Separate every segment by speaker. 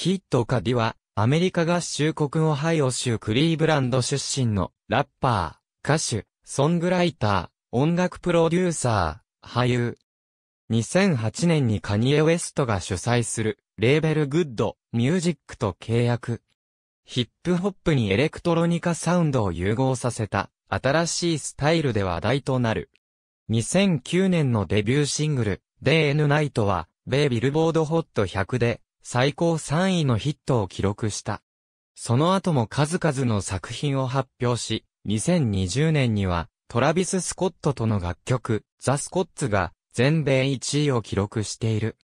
Speaker 1: キッド・カディは、アメリカ合衆国オハイオ州クリーブランド出身の、ラッパー、歌手、ソングライター、音楽プロデューサー、俳優。2008年にカニエ・ウェストが主催する、レーベル・グッド・ミュージックと契約。ヒップホップにエレクトロニカサウンドを融合させた、新しいスタイルで話題となる。2009年のデビューシングル、Day and Night は、米ビルボードホット100で、最高3位のヒットを記録した。その後も数々の作品を発表し、2020年には、トラビス・スコットとの楽曲、ザ・スコッツが、全米1位を記録している。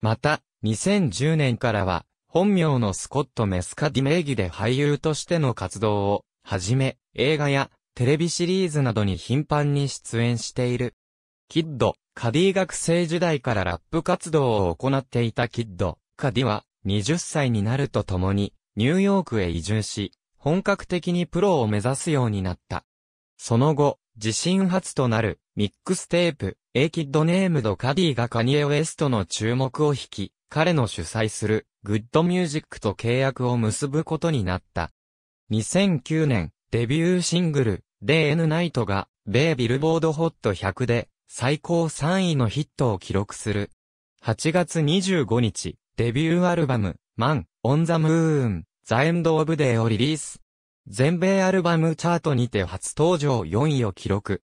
Speaker 1: また、2010年からは、本名のスコット・メスカディ名義で俳優としての活動を、はじめ、映画や、テレビシリーズなどに頻繁に出演している。キッド、カディ学生時代からラップ活動を行っていたキッド、家ディは20歳になるとともにニューヨークへ移住し、本格的にプロを目指すようになった。その後、自身初となるミックステープ、エキッドネームドカディがカニエ・ウエストの注目を引き、彼の主催するグッドミュージックと契約を結ぶことになった。2009年、デビューシングル、DN ナイトが、米ビルボードホット100で、最高3位のヒットを記録する。8月25日、デビューアルバム、マン、オン・ザ・ムーン、ザ・エンド・オブ・デイをリリース。全米アルバムチャートにて初登場4位を記録。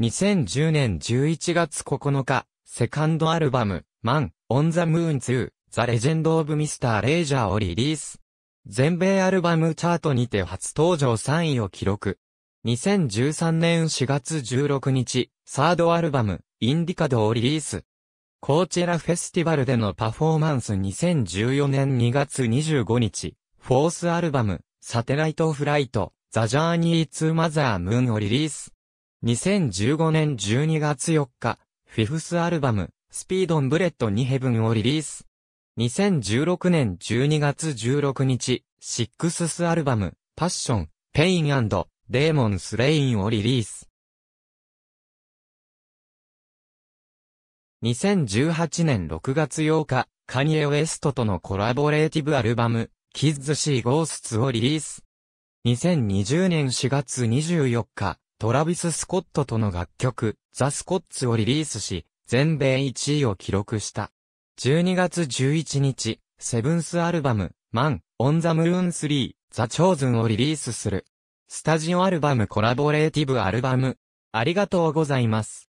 Speaker 1: 2010年11月9日、セカンドアルバム、マン、オン・ザ・ムーンツー・ザ・レ 2, ェンド・オブ・ミスター・レ f ジャーをリリース。全米アルバムチャートにて初登場3位を記録。2013年4月16日、サードアルバム、インディカドをリリース。コーチェラフェスティバルでのパフォーマンス2014年2月25日、フォースアルバム、サテライトフライト、ザ・ジャーニー・ツー・マザー・ムーンをリリース。2015年12月4日、フィフスアルバム、スピードン・ブレット・ニ・ヘブンをリリース。2016年12月16日、シックススアルバム、パッション、ペインデーモン・スレインをリリース。2018年6月8日、カニエ・ウエストとのコラボレーティブアルバム、キッズ・シー・ゴースツをリリース。2020年4月24日、トラビス・スコットとの楽曲、ザ・スコッツをリリースし、全米1位を記録した。12月11日、セブンスアルバム、マン、オン・ザ・ムーン3、ザ・チョーズンをリリースする。スタジオアルバムコラボレーティブアルバム。ありがとうございます。